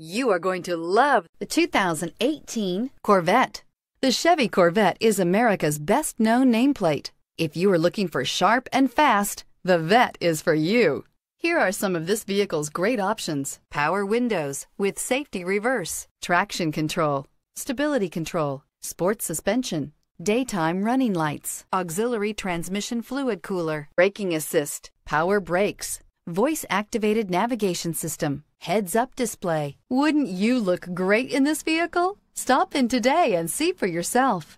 You are going to love the 2018 Corvette. The Chevy Corvette is America's best known nameplate. If you are looking for sharp and fast, the Vet is for you. Here are some of this vehicle's great options. Power windows with safety reverse, traction control, stability control, sports suspension, daytime running lights, auxiliary transmission fluid cooler, braking assist, power brakes, voice-activated navigation system, heads-up display. Wouldn't you look great in this vehicle? Stop in today and see for yourself.